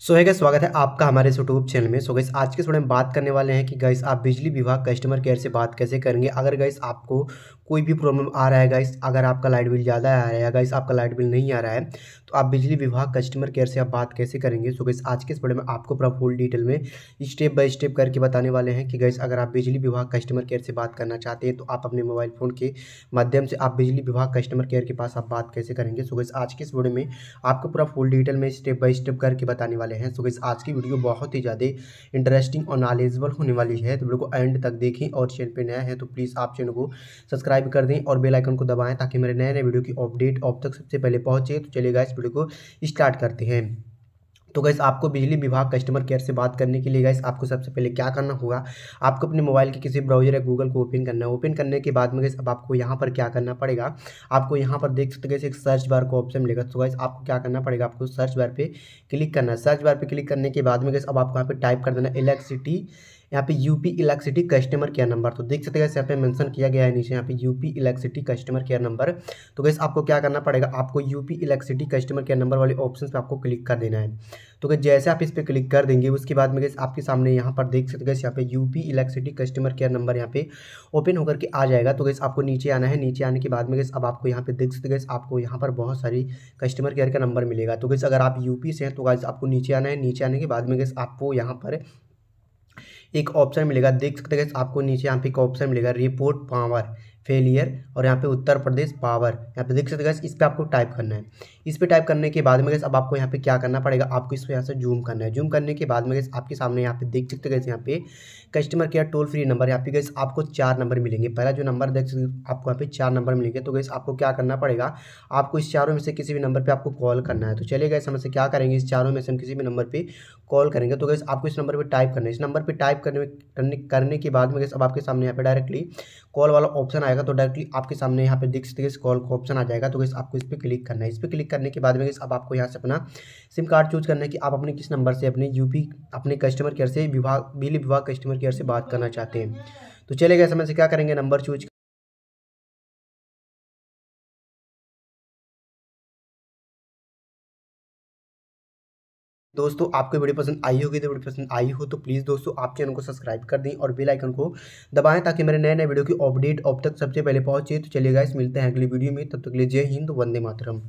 सो है स्वागत है आपका हमारे इस यूट्यूब चैनल में सो गैस आज के थोड़े हम बात करने वाले हैं कि गैस आप बिजली विभाग कस्टमर केयर से बात कैसे करेंगे अगर गैस आपको कोई भी प्रॉब्लम आ रहा है गैस अगर आपका लाइट बिल ज़्यादा आ रहा है गैस आपका लाइट बिल नहीं आ रहा है तो आप बिजली विभाग कस्टमर केयर से आप बात कैसे करेंगे सो गैस आज के इस वीडियो में आपको पूरा फुल डिटेल में स्टेप बाय स्टेप करके बताने वाले हैं कि गैस अगर आप बिजली विभाग कस्टमर केयर से बात करना चाहते हैं तो आप अपने मोबाइल फ़ोन के माध्यम से आप बिजली विभाग कस्टमर केयर के पास आप बात कैसे करेंगे सो गैस आज के इस वीडियो में आपको पूरा फुल डिटेल में स्टेप बाई स्टेप करके बताने वाले वाले हैं सो गई आज की वीडियो बहुत ही ज़्यादा इंटरेस्टिंग और नॉलेजेबल होने वाली है तो वीडियो को एंड तक देखें और चैनल पर नया है तो प्लीज़ आप चैनल को सब्सक्राइब कर दें और बेलाइकन को दबाएँ ताकि मेरे नए नए वीडियो की अपडेट अब तक सबसे पहले पहुँचे तो चलिए इस वीडियो को स्टार्ट करते हैं तो गैस आपको बिजली विभाग कस्टमर केयर से बात करने के लिए गैस आपको सबसे पहले क्या करना होगा आपको अपने मोबाइल के किसी ब्राउजर या गूगल को ओपन करना है ओपन करने के बाद में गैस अब आपको यहाँ पर क्या करना पड़ेगा आपको यहाँ पर देख सकते गैस एक सर्च बार का ऑप्शन मिलेगा तो गैस आपको क्या करना पड़ेगा आपको सर्च बार पर क्लिक करना है सर्च बार पर क्लिक करने के बाद में गैस अब आपको यहाँ पर टाइप कर देना इलेक्ट्रिसिटी यहाँ पे UP electricity customer care number तो देख सकते हैं यहाँ पे मेंशन किया गया है नीचे यहाँ पे UP electricity customer care number तो गैस आपको क्या करना पड़ेगा आपको UP electricity customer care number वाले ऑप्शन पर आपको क्लिक कर देना है तो गैस जैसे आप इस पर क्लिक कर देंगे उसके बाद में गैस आपके सामने यहाँ पर देख सकते गैस यहाँ पे UP electricity customer care number यहाँ पे ओपन होकर के आ जाएगा तो गैस आपको नीचे आना है नीचे आने के बाद में गैस अब आपको यहाँ पे देख सकते गैस आपको यहाँ पर बहुत सारी कस्टमर केयर का नंबर मिलेगा तो गैस अगर आप यूपी से हैं तो गैस आपको नीचे आना है नीचे आने के बाद में गैस आपको यहाँ पर एक ऑप्शन मिलेगा देख सकते हैं आपको नीचे यहाँ पे एक ऑप्शन मिलेगा रिपोर्ट पावर फेलियर और यहाँ पे उत्तर प्रदेश पावर यहाँ पे देख सकते हैं इस पर आपको टाइप करना है इस पर टाइप करने के बाद में गैस अब आपको यहाँ पे क्या करना पड़ेगा आपको इस पर यहाँ से जूम करना है जूम करने के बाद में गैस आपके सामने यहाँ पे देख सकते गैस यहाँ पे customer care toll free number यहाँ पे गैस आपको चार नंबर मिलेंगे पहला जो नंबर देख सकते आपको यहाँ पे चार नंबर मिलेंगे तो गैस आपको क्या करना पड़ेगा आपको इस चारों में से किसी भी नंबर पर आपको कॉल करना है तो चले गए समय से क्या करेंगे इस चारों में से हम किसी भी नंबर पर कॉल करेंगे तो गैस आपको इस नंबर पर टाइप करना है इस नंबर पर टाइप करने करने के बाद में गैस अब आपके सामने यहाँ पे डायरेक्टली कॉल वाला ऑप्शन आएगा आएगा तो डायरेक्टली आपके सामने यहाँ पे दिख सकते हैं कॉल का ऑप्शन आ जाएगा तो गैस आपको इस पर क्लिक करना है इस पर क्लिक करने के बाद में गैस अब आपको यहाँ से अपना सिम कार्ड चूज करना है कि आप अपने किस नंबर से अपने यूपी अपने कस्टमर केयर से विभाग बिजली विभाग कस्टमर केयर से बात करना चाहते हैं तो चले गए समय से क्या करेंगे नंबर चूज दोस्तों आपको वीडियो पसंद आई होगी तो वीडियो पसंद आई हो तो प्लीज़ दोस्तों आप चैनल को सब्सक्राइब कर दें और बेल आइकन को दबाएं ताकि मेरे नए नए वीडियो की अपडेट अब तक सबसे पहले पहुंचे तो चलिए गाइस मिलते हैं अगली वीडियो में तब तक के लिए जय हिंद वंदे मातरम